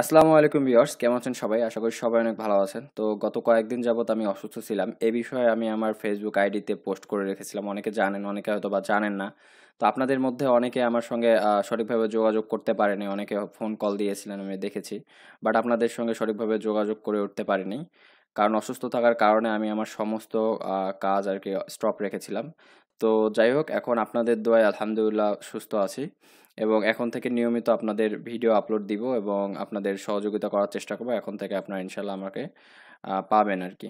আসসালামু আলাইকুম ভিউয়ার্স কেমন আছেন সবাই আশা করি সবাই অনেক ভালো আছেন তো গত কয়েকদিন যাবত আমি অসুস্থ ছিলাম এ বিষয়ে আমি আমার ফেসবুক আইডিতে পোস্ট করে রেখেছিলাম অনেকে জানেন অনেকে হয়তো বা জানেন না তো আপনাদের মধ্যে অনেকে আমার সঙ্গে সঠিকভাবে যোগাযোগ করতে পারেনি অনেকে ফোন কল দিয়েছিলেন আমি দেখেছি বাট আপনাদের সঙ্গে সঠিকভাবে যোগাযোগ করে উঠতে পারিনি কারণ অসুস্থ থাকার কারণে আমি আমার সমস্ত কাজ আর কি স্টপ রেখেছিলাম তো যাই হোক এখন আপনাদের দোয়ায় আলহামদুলিল্লাহ সুস্থ আছি এবং এখন থেকে নিয়মিত আপনাদের ভিডিও আপলোড দিব এবং আপনাদের সহযোগিতা করার চেষ্টা করবো এখন থেকে আপনারা ইনশাল্লাহ আমাকে পাবেন আর কি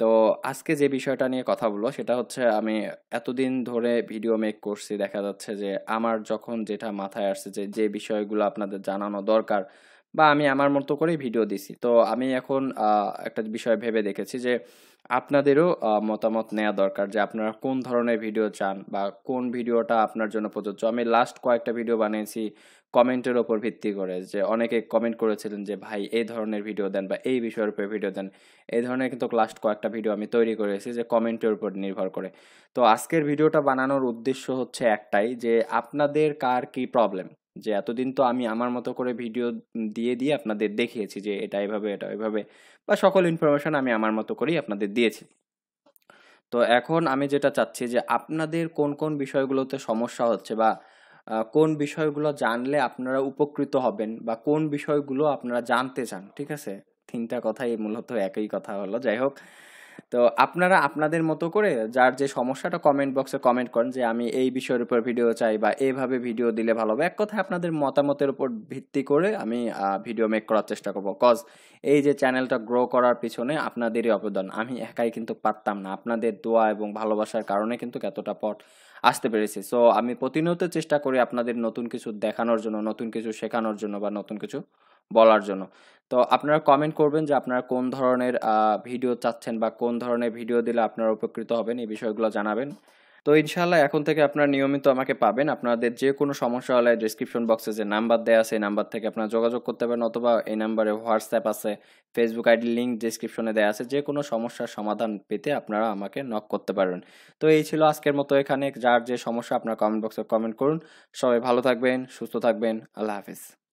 তো আজকে যে বিষয়টা নিয়ে কথা বলবো সেটা হচ্ছে আমি এতদিন ধরে ভিডিও মেক করছি দেখা যাচ্ছে যে আমার যখন যেটা মাথায় আসছে যে যে বিষয়গুলো আপনাদের জানানো দরকার বা আমি আমার মতো করে ভিডিও দিছি তো আমি এখন একটা বিষয় ভেবে দেখেছি যে আপনাদেরও মতামত নেওয়া দরকার যে আপনারা কোন ধরনের ভিডিও চান বা কোন ভিডিওটা আপনার জন্য প্রযোজ্য আমি লাস্ট কয়েকটা ভিডিও বানিয়েছি কমেন্টের ওপর ভিত্তি করে যে অনেকে কমেন্ট করেছিলেন যে ভাই এই ধরনের ভিডিও দেন বা এই বিষয়ের উপর ভিডিও দেন এই ধরনের কিন্তু লাস্ট কয়েকটা ভিডিও আমি তৈরি করেছি যে কমেন্টের উপর নির্ভর করে তো আজকের ভিডিওটা বানানোর উদ্দেশ্য হচ্ছে একটাই যে আপনাদের কার কি প্রবলেম যে এতদিন তো আমি আমার মতো করে ভিডিও দিয়ে দিয়ে আপনাদের দেখিয়েছি যে এটা এভাবে এটা এভাবে বা সকল ইনফরমেশান আমি আমার মতো করেই আপনাদের দিয়েছি তো এখন আমি যেটা চাচ্ছি যে আপনাদের কোন কোন বিষয়গুলোতে সমস্যা হচ্ছে বা কোন বিষয়গুলো জানলে আপনারা উপকৃত হবেন বা কোন বিষয়গুলো আপনারা জানতে চান ঠিক আছে তিনটা কথাই মূলত একই কথা হলো যাই হোক তো আপনারা আপনাদের মতো করে যার যে সমস্যাটা কমেন্ট বক্সে কমেন্ট করেন যে আমি এই বিষয়ের উপর ভিডিও চাই বা এইভাবে ভিডিও দিলে ভালো হবে এক কথায় আপনাদের মতামতের উপর ভিত্তি করে আমি ভিডিও মেক করার চেষ্টা করবো কজ এই যে চ্যানেলটা গ্রো করার পিছনে আপনাদেরই অবদান আমি একাই কিন্তু পারতাম না আপনাদের দোয়া এবং ভালোবাসার কারণে কিন্তু এতটা পথ আসতে পেরেছি সো আমি প্রতিনিয়ত চেষ্টা করি আপনাদের নতুন কিছু দেখানোর জন্য নতুন কিছু শেখানোর জন্য বা নতুন কিছু বলার জন্য তো আপনারা কমেন্ট করবেন যে আপনারা কোন ধরনের ভিডিও চাচ্ছেন বা কোন ধরনের ভিডিও দিলে আপনারা উপকৃত হবেন এই বিষয়গুলো জানাবেন তো ইনশাল্লাহ এখন থেকে আপনারা নিয়মিত আমাকে পাবেন আপনাদের যে কোনো সমস্যা হলে ডিসক্রিপশন বক্সে যে নাম্বার দেওয়া আছে এই নাম্বার থেকে আপনারা যোগাযোগ করতে পারেন অথবা এই নাম্বারে হোয়াটসঅ্যাপ আছে ফেসবুক আইডি লিঙ্ক ডিসক্রিপশনে দেওয়া আছে যে কোনো সমস্যার সমাধান পেতে আপনারা আমাকে নক করতে পারেন তো এই ছিল আজকের মতো এখানে যার যে সমস্যা আপনারা কমেন্ট বক্সে কমেন্ট করুন সবাই ভালো থাকবেন সুস্থ থাকবেন আল্লাহ হাফিজ